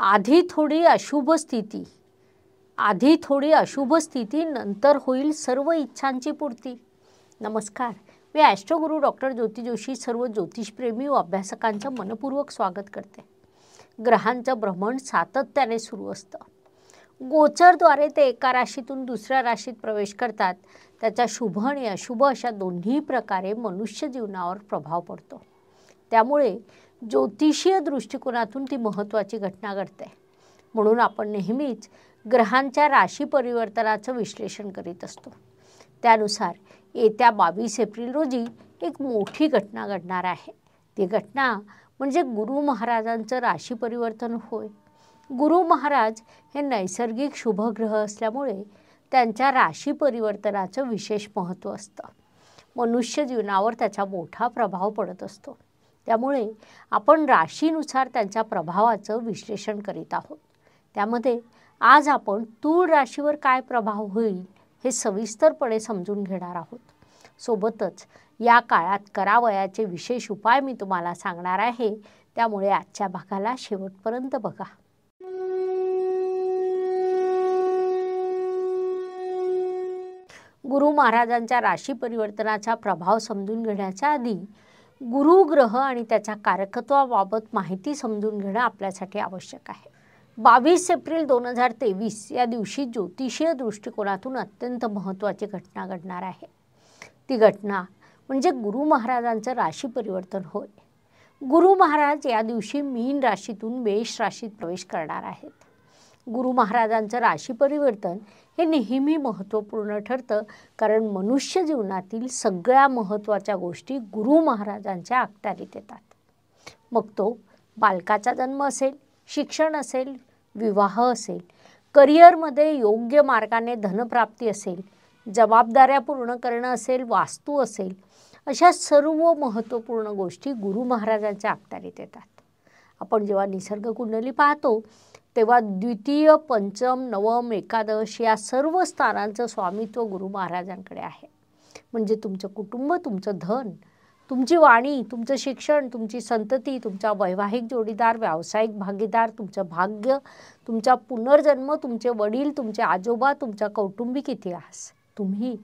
आधी थोडी अशुभ स्थिती आधी थोडी अशुभ स्थिती नंतर होईल सर्व इच्छांची पूर्ती नमस्कार मी ॲस्ट्रोगुरू डॉक्टर ज्योती जोशी सर्व ज्योतिषप्रेमी व अभ्यासकांचं मनपूर्वक स्वागत करते ग्रहांचं भ्रमण सातत्याने सुरू असतं गोचरद्वारे ते एका राशीतून दुसऱ्या राशीत प्रवेश करतात त्याचा शुभ आणि अशुभ अशा दोन्ही प्रकारे मनुष्य जीवनावर प्रभाव पडतो त्यामुळे ज्योतिषीय दृष्टिकोनातून ती महत्त्वाची घटना घडते म्हणून आपण नेहमीच ग्रहांच्या राशी परिवर्तनाचं विश्लेषण करीत असतो त्यानुसार येत्या बावीस एप्रिल रोजी एक मोठी घटना घडणार आहे ती घटना म्हणजे गुरु महाराजांचं राशी परिवर्तन होय गुरु महाराज हे नैसर्गिक शुभग्रह असल्यामुळे त्यांच्या राशी परिवर्तनाचं विशेष महत्त्व असतं मनुष्य जीवनावर त्याचा मोठा प्रभाव पडत असतो त्यामुळे आपण राशीनुसार त्यांच्या प्रभावाचं विश्लेषण करीत आहोत त्यामध्ये आज आपण तूळ राशीवर काय प्रभाव होईल हे सविस्तरपणे समजून घेणार आहोत सोबतच या काळात करावयाचे विशेष उपाय मी तुम्हाला सांगणार आहे त्यामुळे आजच्या भागाला शेवटपर्यंत बघा गुरु महाराजांच्या राशी परिवर्तनाचा प्रभाव समजून घेण्याच्या आधी गुरुग्रह आणि त्याच्या कारकत्वाबाबत माहिती समजून घेणं आपल्यासाठी आवश्यक आहे बावीस एप्रिल दोन हजार तेवीस या दिवशी ज्योतिषीय दृष्टिकोनातून अत्यंत महत्त्वाची घटना घडणार आहे ती घटना म्हणजे गुरु महाराजांचं राशी परिवर्तन होय गुरु महाराज या दिवशी मीन राशीतून मेष राशीत प्रवेश करणार आहेत गुरु महाराजांचं राशी परिवर्तन हे नेहमी महत्त्वपूर्ण ठरतं कारण मनुष्य जीवनातील सगळ्या महत्त्वाच्या गोष्टी गुरु महाराजांच्या अखत्यारीत येतात मग तो बालकाचा जन्म असेल शिक्षण असेल विवाह असेल करिअरमध्ये योग्य मार्गाने धनप्राप्ती असेल जबाबदाऱ्या पूर्ण करणं असेल वास्तू असेल अशा सर्व महत्त्वपूर्ण गोष्टी गुरु महाराजांच्या अखत्यारीत येतात आपण जेव्हा निसर्ग कुंडली पाहतो तेव्हा द्वितीय पंचम नवम एकादश या सर्व स्थानांचं स्वामित्व गुरु महाराजांकडे आहे म्हणजे तुमचं कुटुंब तुमचं धन तुमची वाणी तुमचं शिक्षण तुमची संतती तुमचा वैवाहिक जोडीदार व्यावसायिक भागीदार तुमचं भाग्य तुमचा पुनर्जन्म तुमचे वडील तुमचे आजोबा तुमचा कौटुंबिक इतिहास तुम्ही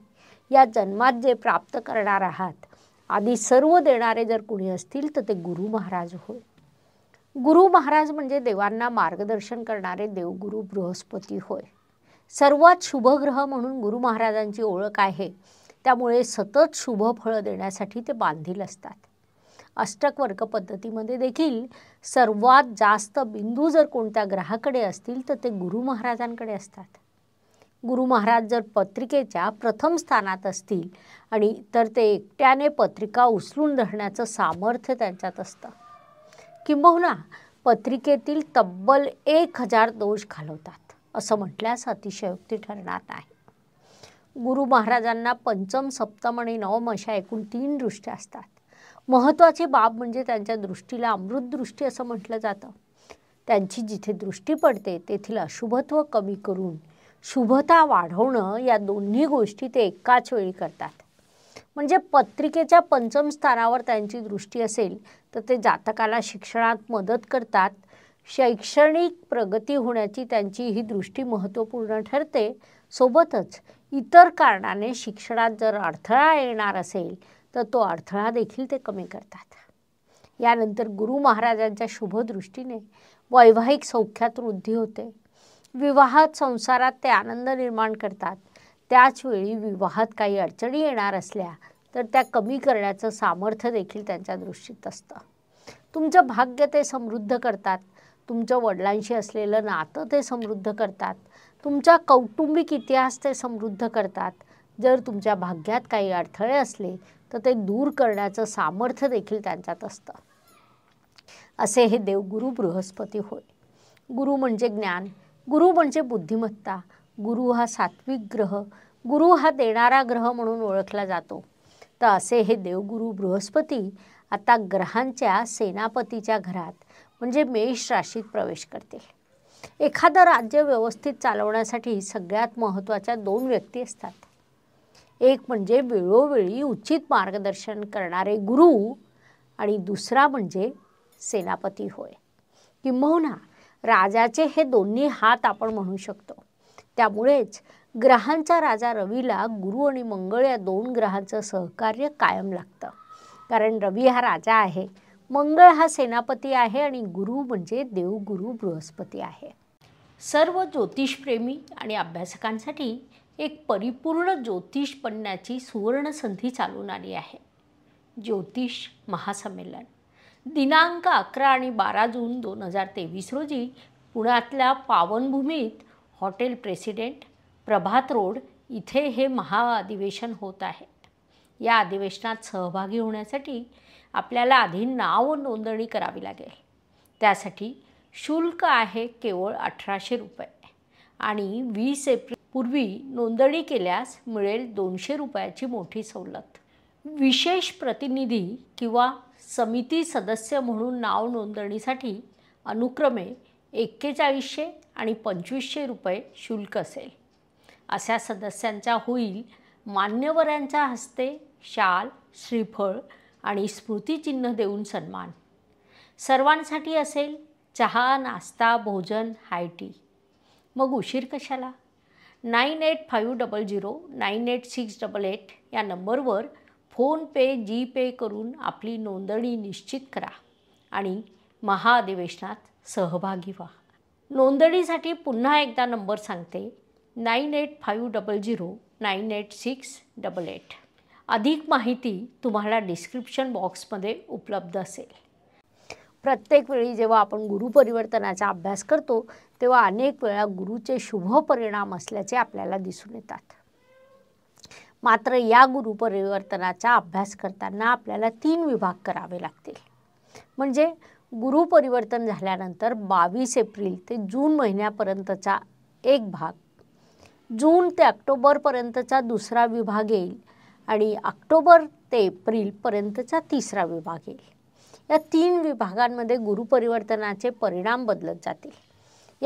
या जन्मात जे प्राप्त करणार आहात आधी सर्व देणारे जर कुणी असतील तर ते गुरु महाराज होय गुरु महाराज म्हणजे देवांना मार्गदर्शन करणारे देवगुरु बृहस्पती होय सर्वात शुभग्रह म्हणून गुरु महाराजांची ओळख आहे त्यामुळे सतत शुभ फळं देण्यासाठी ते बांधील असतात अष्टक वर्ग पद्धतीमध्ये देखील सर्वात जास्त बिंदू जर कोणत्या ग्रहाकडे असतील तर ते गुरु महाराजांकडे असतात गुरु महाराज जर पत्रिकेच्या प्रथम स्थानात असतील आणि तर ते एकट्याने पत्रिका उचलून धरण्याचं सामर्थ्य त्यांच्यात असतं किंबहुना पत्रिकेतील तब्बल एक हजार दोष घालवतात असं म्हटल्यास अतिशयोक्ती ठरणार नाही गुरु महाराजांना पंचम सप्तम आणि नवम अशा एकूण तीन दृष्ट्या असतात महत्त्वाची बाब म्हणजे त्यांच्या दृष्टीला अमृत दृष्टी असं म्हटलं जातं त्यांची जिथे दृष्टी पडते तेथील अशुभत्व कमी करून शुभता वाढवणं या दोन्ही गोष्टी ते एकाच वेळी करतात म्हणजे पत्रिकेच्या पंचम स्थानावर त्यांची दृष्टी असेल तर ते जातकाला शिक्षणात मदत करतात शैक्षणिक प्रगती होण्याची त्यांची ही दृष्टी महत्त्वपूर्ण ठरते सोबतच इतर कारणाने शिक्षणात जर अडथळा येणार असेल तर तो अडथळा देखील ते कमी करतात यानंतर गुरु महाराजांच्या शुभदृष्टीने वैवाहिक सौख्यात वृद्धी होते विवाहात संसारात ते आनंद निर्माण करतात त्याचवेळी विवाहात काही अडचणी येणार असल्या तर त्या कमी करण्याचं सामर्थ्य देखील त्यांच्या दृष्टीत असतं तुमचं भाग्य ते समृद्ध करतात तुमच्या वडिलांशी असलेलं नातं ते समृद्ध करतात तुमचा कौटुंबिक इतिहास ते समृद्ध करतात जर तुमच्या भाग्यात काही अडथळे असले तर ते दूर करण्याचं सामर्थ्य देखील त्यांच्यात असतं असे हे देवगुरु बृहस्पती होय गुरु म्हणजे ज्ञान गुरु म्हणजे बुद्धिमत्ता गुरु हा सात्विक ग्रह गुरु हा देणारा ग्रह म्हणून ओळखला जातो तर असे हे देवगुरु बृहस्पती आता ग्रहांच्या सेनापतीच्या घरात म्हणजे मेष राशीत प्रवेश करतील एखादं राज्य व्यवस्थित चालवण्यासाठी सगळ्यात महत्त्वाच्या दोन व्यक्ती असतात एक म्हणजे वेळोवेळी उचित मार्गदर्शन करणारे गुरु आणि दुसरा म्हणजे सेनापती होय किंबहुना राजाचे हे दोन्ही हात आपण म्हणू शकतो त्यामुळेच ग्रहांचा राजा रवीला गुरु आणि मंगळ या दोन ग्रहांचं सहकार्य कायम लागतं कारण रवी हा राजा आहे मंगळ हा सेनापती आहे आणि गुरु म्हणजे देवगुरु बृहस्पती आहे सर्व ज्योतिषप्रेमी आणि अभ्यासकांसाठी एक परिपूर्ण ज्योतिष सुवर्ण संधी चालून आली आहे ज्योतिष महासंमेलन दिनांक अकरा आणि बारा जून दोन हजार तेवीस रोजी पुण्यातल्या पावनभूमीत हॉटेल प्रेसिडेंट प्रभात रोड इथे हे महाअधिवेशन होत आहे या अधिवेशनात सहभागी होण्यासाठी आपल्याला आधी नाव नोंदणी करावी लागेल त्यासाठी शुल्क आहे केवळ अठराशे रुपये आणि वीस पूर्वी नोंदणी केल्यास मिळेल दोनशे रुपयाची मोठी सवलत विशेष प्रतिनिधी किंवा समिती सदस्य म्हणून नाव नोंदणीसाठी अनुक्रमे एक्केचाळीसशे आणि पंचवीसशे रुपये शुल्क असेल अशा सदस्यांचा होईल मान्यवरांच्या हस्ते शाल श्रीफळ आणि स्मृतिचिन्ह देऊन सन्मान सर्वांसाठी असेल चहा नाश्ता भोजन हाय टी मग उशीर कशाला nine eight five double zero nine eight six double eight या नंबरवर फोनपे जी पे करून आपली नोंदणी निश्चित करा आणि महाअधिवेशनात सहभागी व्हा नोंदणीसाठी पुन्हा एकदा नंबर सांगते nine eight five double zero nine eight six double eight अधिक माहिती तुम्हाला डिस्क्रिप्शन बॉक्समध्ये उपलब्ध असेल प्रत्येक वेळी जेव्हा आपण गुरुपरिवर्तनाचा अभ्यास करतो तेव्हा अनेक वेळा गुरुचे शुभ परिणाम असल्याचे आपल्याला दिसून येतात मात्र या गुरुपरिवर्तनाचा अभ्यास करताना आपल्याला तीन विभाग करावे लागतील म्हणजे गुरुपरिवर्तन झाल्यानंतर बावीस एप्रिल ते जून महिन्यापर्यंतचा एक भाग जून ते ऑक्टोबरपर्यंतचा दुसरा विभाग येईल आणि ऑक्टोबर ते एप्रिलपर्यंतचा तिसरा विभाग येईल या तीन विभागांमध्ये गुरुपरिवर्तनाचे परिणाम बदलत जातील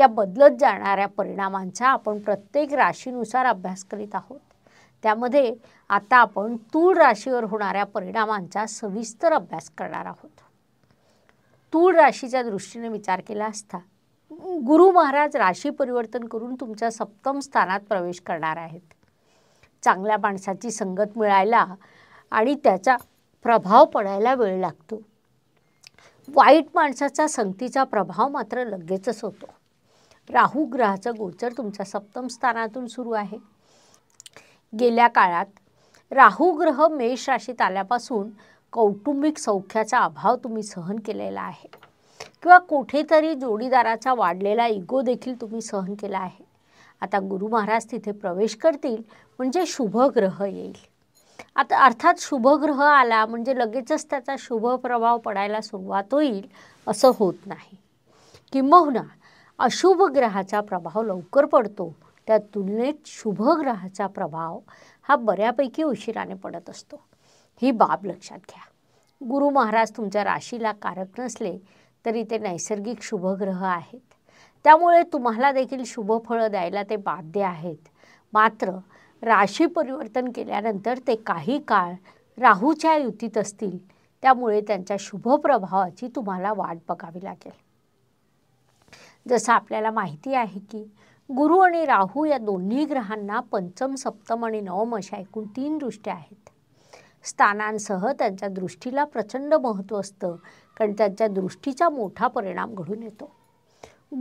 या बदलत जाणाऱ्या परिणामांचा आपण प्रत्येक राशीनुसार अभ्यास करीत आहोत त्यामध्ये आता आपण तूळ राशीवर होणाऱ्या परिणामांचा सविस्तर अभ्यास करणार आहोत तूळ राशीच्या दृष्टीने विचार केला असता गुरु महाराज राशी परिवर्तन करून तुमच्या सप्तम स्थानात प्रवेश करणार आहेत चांगल्या माणसाची संगत मिळायला आणि त्याचा प्रभाव पडायला वेळ लागतो वाईट माणसाचा संगतीचा प्रभाव मात्र लगेचच होतो राहू ग्रहाचं गोचर तुमच्या सप्तम स्थानातून सुरू आहे गेल्या काळात राहू ग्रह मेष राशीत आल्यापासून कौटुंबिक सौख्याचा अभाव तुम्ही सहन केलेला आहे किंवा कुठेतरी जोडीदाराचा वाढलेला इगो देखील तुम्ही सहन केला आहे आता गुरु महाराज तिथे प्रवेश करतील म्हणजे ग्रह येईल आता अर्थात शुभग्रह आला म्हणजे लगेचच त्याचा शुभ प्रभाव पडायला सुरुवात होईल असं होत नाही किंबहुना अशुभ ग्रहाचा प्रभाव लवकर पडतो त्या तुलनेत शुभ ग्रहाचा प्रभाव हा बऱ्यापैकी उशिराने पडत असतो ही बाब लक्षात घ्या गुरु महाराज तुमच्या राशीला कारक नसले तर इथे नैसर्गिक शुभग्रह आहेत त्यामुळे तुम्हाला देखील शुभफळं द्यायला ते बाध्य आहेत मात्र राशी परिवर्तन केल्यानंतर ते काही काळ राहूच्या युतीत असतील त्यामुळे त्यांच्या शुभ प्रभावाची तुम्हाला वाट बघावी लागेल जसं आपल्याला माहिती आहे की गुरु आणि राहू या दोन्ही ग्रहांना पंचम सप्तम आणि नवम अशा एकूण तीन दृष्ट्या आहेत स्थानांसह त्यांच्या दृष्टीला प्रचंड महत्त्व असतं कारण त्यांच्या दृष्टीचा मोठा परिणाम घडून येतो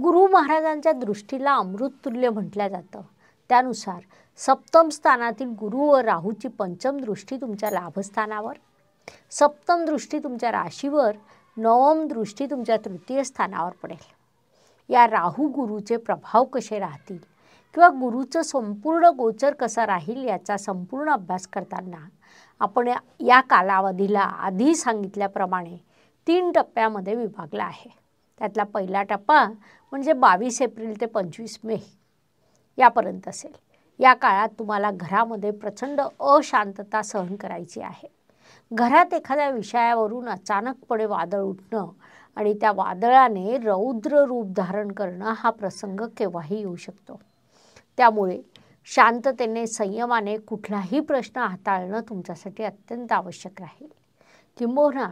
गुरु महाराजांच्या दृष्टीला अमृततुल्य म्हटलं जातं त्यानुसार सप्तम स्थानातील गुरु व राहूची पंचम दृष्टी तुमच्या लाभस्थानावर सप्तम दृष्टी तुमच्या राशीवर नवम दृष्टी तुमच्या तृतीय स्थानावर पडेल या राहू गुरुचे प्रभाव कसे राहतील किंवा गुरुचं संपूर्ण गोचर कसा राहील याचा संपूर्ण अभ्यास करताना आपण या कालावधीला आधी सांगितल्याप्रमाणे तीन टप्प्यामध्ये विभागला आहे त्यातला पहिला टप्पा म्हणजे बावीस एप्रिल ते पंचवीस मे यापर्यंत असेल या काळात तुम्हाला घरामध्ये प्रचंड अशांतता सहन करायची आहे घरात एखाद्या विषयावरून अचानकपणे वादळ उठणं आणि त्या वादळाने रौद्र रूप धारण करणं हा प्रसंग केव्हाही येऊ शकतो त्यामुळे शांततेने संयमाने कुठलाही प्रश्न हाताळणं तुमच्यासाठी अत्यंत आवश्यक राहील किंबहुना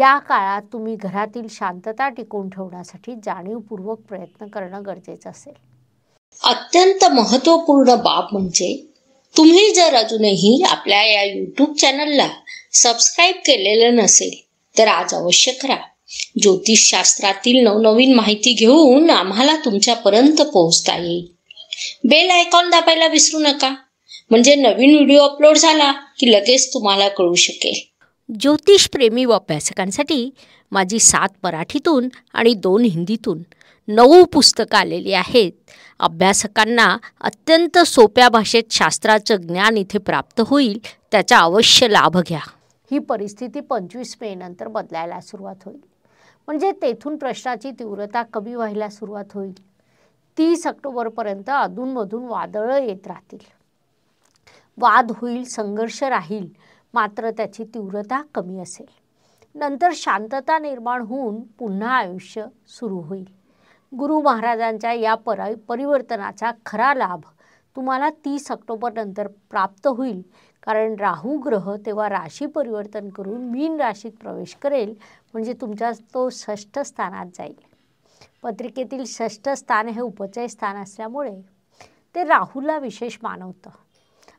या काळात तुम्ही घरातील शांतता टिकवून ठेवण्यासाठी जाणीवपूर्वक प्रयत्न करणं गरजेचं असेल अत्यंत महत्त्वपूर्ण बाब म्हणजे तुम्ही जर अजूनही आपल्या या यूट्यूब चॅनलला सबस्क्राईब केलेलं नसेल तर आज अवश्य करा ज्योतिषशास्त्रातील नवनवीन माहिती घेऊन आम्हाला तुमच्यापर्यंत पोहोचता येईल बेल आयकॉन दाबायला विसरू नका म्हणजे नवीन व्हिडिओ अपलोड झाला की लगेच तुम्हाला कळू शकेल ज्योतिषप्रेमी व अभ्यासकांसाठी माझी सात मराठीतून आणि दोन हिंदीतून नऊ पुस्तकं आलेली आहेत अभ्यासकांना अत्यंत सोप्या भाषेत शास्त्राचं ज्ञान इथे प्राप्त होईल त्याचा अवश्य लाभ घ्या ही परिस्थिती पंचवीस मे नंतर बदलायला सुरुवात होईल म्हणजे तेथून प्रश्नाची तीव्रता कमी व्हायला सुरुवात होईल तीस ऑक्टोबरपर्यंत अधूनमधून वादळं येत राहतील वाद होईल संघर्ष राहील मात्र त्याची तीव्रता कमी असेल नंतर शांतता निर्माण होऊन पुन्हा आयुष्य सुरू होईल गुरु महाराजांच्या या परा परिवर्तनाचा खरा लाभ तुम्हाला तीस ऑक्टोबर नंतर प्राप्त होईल कारण राहू ग्रह तेव्हा राशी परिवर्तन करून मीन राशीत प्रवेश करेल म्हणजे तुमच्या तो षष्ठ स्थानात जाईल पत्रिकेतील षष्ठ स्थान हे उपचय स्थान असल्यामुळे ते राहूला विशेष मानवतं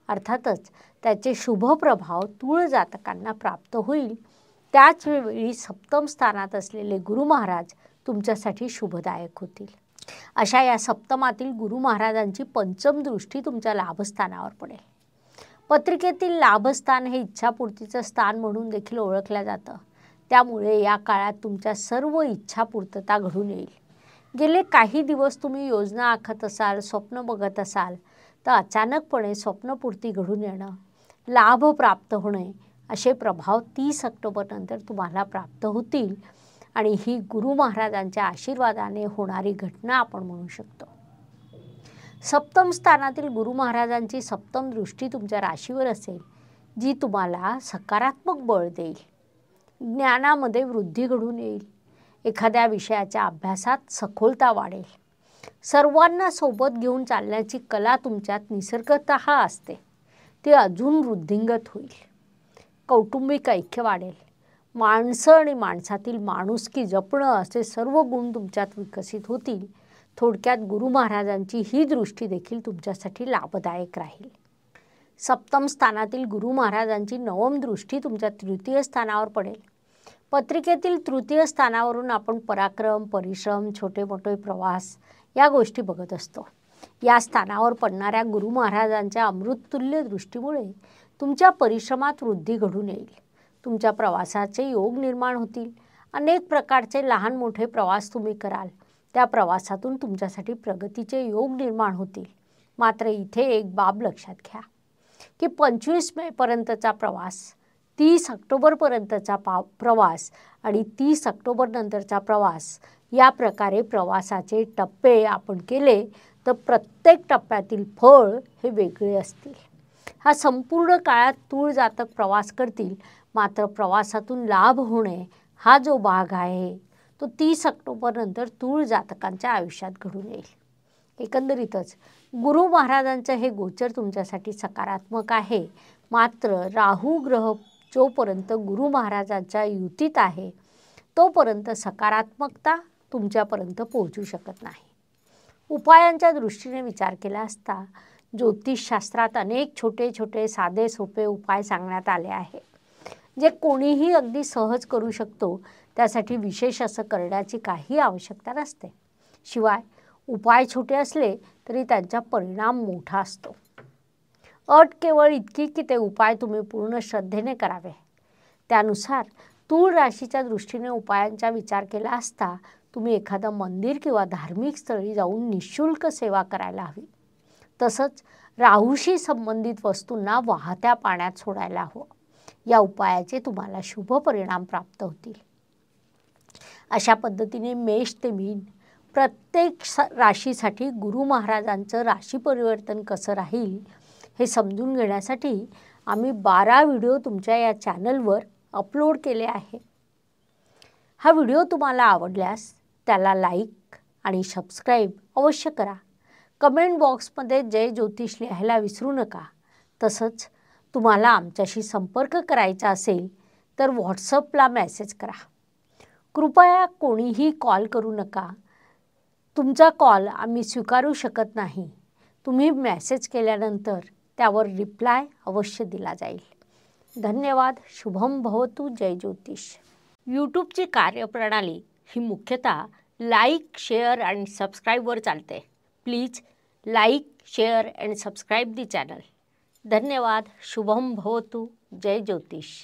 अर्थातच त्याचे शुभ प्रभाव तूळ जातकांना प्राप्त होईल त्याच वेळी सप्तम स्थानात असलेले गुरु महाराज तुमच्यासाठी शुभदायक होतील अशा या सप्तमातील गुरु महाराजांची पंचम दृष्टी तुमच्या लाभस्थानावर पडेल पत्रिकेतील लाभस्थान हे इच्छापूर्तीचं स्थान म्हणून देखील ओळखलं जातं त्यामुळे या काळात तुमच्या सर्व इच्छापूर्तता घडून येईल गेले काही दिवस तुम्ही योजना आखत असाल स्वप्न बघत असाल तर अचानकपणे स्वप्नपूर्ती घडून येणं लाभ प्राप्त होणे असे प्रभाव तीस ऑक्टोबरनंतर तुम्हाला प्राप्त होतील आणि ही गुरु महाराजांच्या आशीर्वादाने होणारी घटना आपण म्हणू शकतो सप्तम स्थानातील गुरु महाराजांची सप्तम दृष्टी तुमच्या राशीवर असेल जी तुम्हाला सकारात्मक बळ देईल ज्ञानामध्ये वृद्धी घडून येईल एखाद्या विषयाच्या अभ्यासात सखोलता वाढेल सर्वांना सोबत घेऊन चालण्याची कला तुमच्यात निसर्गत असते ते अजून वृद्धिंगत होईल कौटुंबिक ऐक्य वाढेल माणसं आणि माणसातील माणुसकी जपणं असे सर्व गुण तुमच्यात विकसित होतील थोडक्यात गुरु महाराजांची ही दृष्टी देखील तुमच्यासाठी लाभदायक राहील सप्तम स्थानातील गुरु महाराजांची नवम दृष्टी तुमच्या तृतीय स्थानावर पडेल पत्रिकेतील तृतीय स्थानावरून आपण पराक्रम परिश्रम छोटे मोठे प्रवास या गोष्टी बघत असतो या स्थानावर पडणाऱ्या गुरु महाराजांच्या अमृततुल्य दृष्टीमुळे तुमच्या परिश्रमात वृद्धी घडून येईल तुमच्या प्रवासाचे योग निर्माण होतील अनेक प्रकारचे लहान मोठे प्रवास तुम्ही कराल त्या प्रवासातून तुमच्यासाठी प्रगतीचे योग निर्माण होतील मात्र इथे एक बाब लक्षात घ्या की पंचवीस मेपर्यंतचा प्रवास तीस ऑक्टोबरपर्यंतचा पा प्रवास आणि तीस ऑक्टोबरनंतरचा प्रवास या प्रकारे प्रवासाचे टप्पे आपण केले तर प्रत्येक टप्प्यातील फळ हे वेगळे असतील हा संपूर्ण काळात तूळ जातक प्रवास करतील मात्र प्रवासातून लाभ होणे हा जो भाग आहे तो तीस ऑक्टोबरनंतर तूळ जातकांच्या आयुष्यात घडून येईल एकंदरीतच गुरु महाराजांचं हे गोचर तुमच्यासाठी सकारात्मक आहे मात्र राहू ग्रह जोपर्यंत गुरु महाराजांच्या युतीत आहे तोपर्यंत सकारात्मकता तुमच्यापर्यंत पोहोचू शकत नाही उपायांच्या दृष्टीने विचार केला असता ज्योतिषशास्त्रात अनेक छोटे छोटे साधे सोपे उपाय सांगण्यात आले आहेत जे कोणीही अगदी सहज करू शकतो त्यासाठी विशेष असं करण्याची काही आवश्यकता नसते शिवाय उपाय छोटे असले तरी त्यांचा परिणाम मोठा असतो अट केवळ इतकी की ते उपाय तुम्ही पूर्ण श्रद्धेने करावे त्यानुसार तूळ राशीच्या दृष्टीने उपायांचा विचार केला असता तुम्ही एखादं मंदिर किंवा धार्मिक स्थळी जाऊन निशुल्क सेवा करायला हवी तसंच राहूशी संबंधित वस्तूंना वाहत्या पाण्यात सोडायला हवं या उपायाचे तुम्हाला शुभ परिणाम प्राप्त होतील अशा पद्धतीने मेष ते मीन प्रत्येक राशीसाठी गुरु महाराजांचं राशी परिवर्तन कसं राहील हे समजून घेण्यासाठी आम्ही बारा व्हिडिओ तुमच्या या चॅनलवर अपलोड केले आहे हा व्हिडिओ तुम्हाला आवडल्यास त्याला लाईक आणि सबस्क्राईब अवश्य करा कमेंट बॉक्समध्ये जय ज्योतिष लिहायला विसरू नका तसंच तुम्हाला आमच्याशी संपर्क करायचा असेल तर व्हॉट्सअपला मेसेज करा कृपया कोणीही कॉल करू नका तुमचा कॉल आम्ही स्वीकारू शकत नाही तुम्ही मेसेज केल्यानंतर त्यावर रिप्लाय अवश्य दिला जाईल धन्यवाद शुभम भवतू जय ज्योतिष यूट्यूबची कार्यप्रणाली ही मुख्यतः लाईक शेअर अँड सबस्क्राईबवर चालते please like share and subscribe the channel धन्यवाद शुभम भवतु जय ज्योतिष